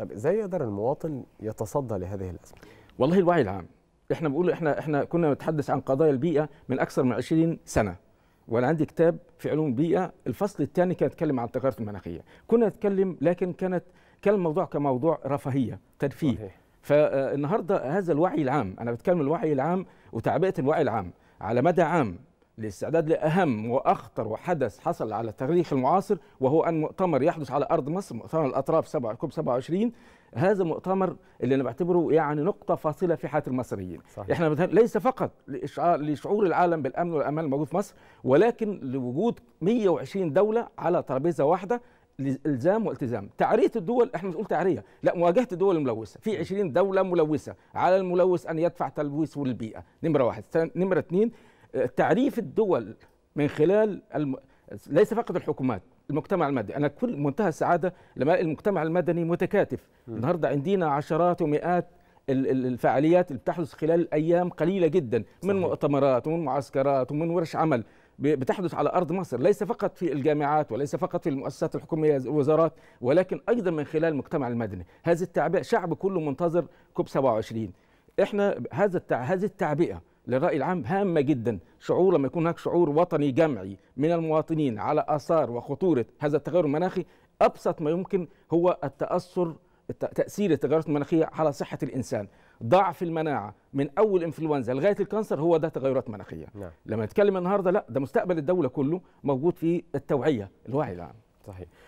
طب ازاي يقدر المواطن يتصدى لهذه الازمه؟ والله الوعي العام احنا بنقول احنا احنا كنا نتحدث عن قضايا البيئه من اكثر من 20 سنه وانا عندي كتاب في علوم البيئه الفصل الثاني كان يتكلم عن التغيرات المناخيه كنا نتكلم لكن كانت كان الموضوع كموضوع رفاهيه ترفيه صحيح. فالنهارده هذا الوعي العام انا بتكلم الوعي العام وتعبئه الوعي العام على مدى عام للاستعداد لأهم وأخطر حدث حصل على التاريخ المعاصر وهو أن مؤتمر يحدث على أرض مصر مؤتمر الأطراف 7 كوب 27 هذا مؤتمر اللي أنا بعتبره يعني نقطة فاصلة في حياة المصريين صحيح. إحنا ليس فقط لشعور العالم بالأمن والأمان الموجود في مصر ولكن لوجود 120 دولة على ترابيزة واحدة الزام والتزام تعريه الدول احنا بنقول تعريه لا مواجهه الدول الملوثه في 20 دوله ملوثه على الملوث ان يدفع تلويثه للبيئه نمره واحد نمره اثنين تعريف الدول من خلال الم... ليس فقط الحكومات المجتمع المدني انا كل منتهى السعاده لما ألاقي المجتمع المدني متكاتف م. النهارده عندنا عشرات ومئات الفعاليات اللي بتحدث خلال ايام قليله جدا من صحيح. مؤتمرات ومن معسكرات ومن ورش عمل بتحدث على ارض مصر ليس فقط في الجامعات وليس فقط في المؤسسات الحكوميه الوزارات ولكن ايضا من خلال المجتمع المدني هذا التعبئه شعب كله منتظر كوب 27 احنا هذا هذه التعبئه للرأي العام هامة جدا شعور لما يكون هناك شعور وطني جمعي من المواطنين على آثار وخطورة هذا التغير المناخي أبسط ما يمكن هو التأثر تأثير التغيرات المناخية على صحة الإنسان ضعف المناعة من أول إنفلونزا لغاية الكانسر هو ده تغيرات مناخية نعم. لما نتكلم النهاردة لا ده مستقبل الدولة كله موجود في التوعية الوعي العام صحيح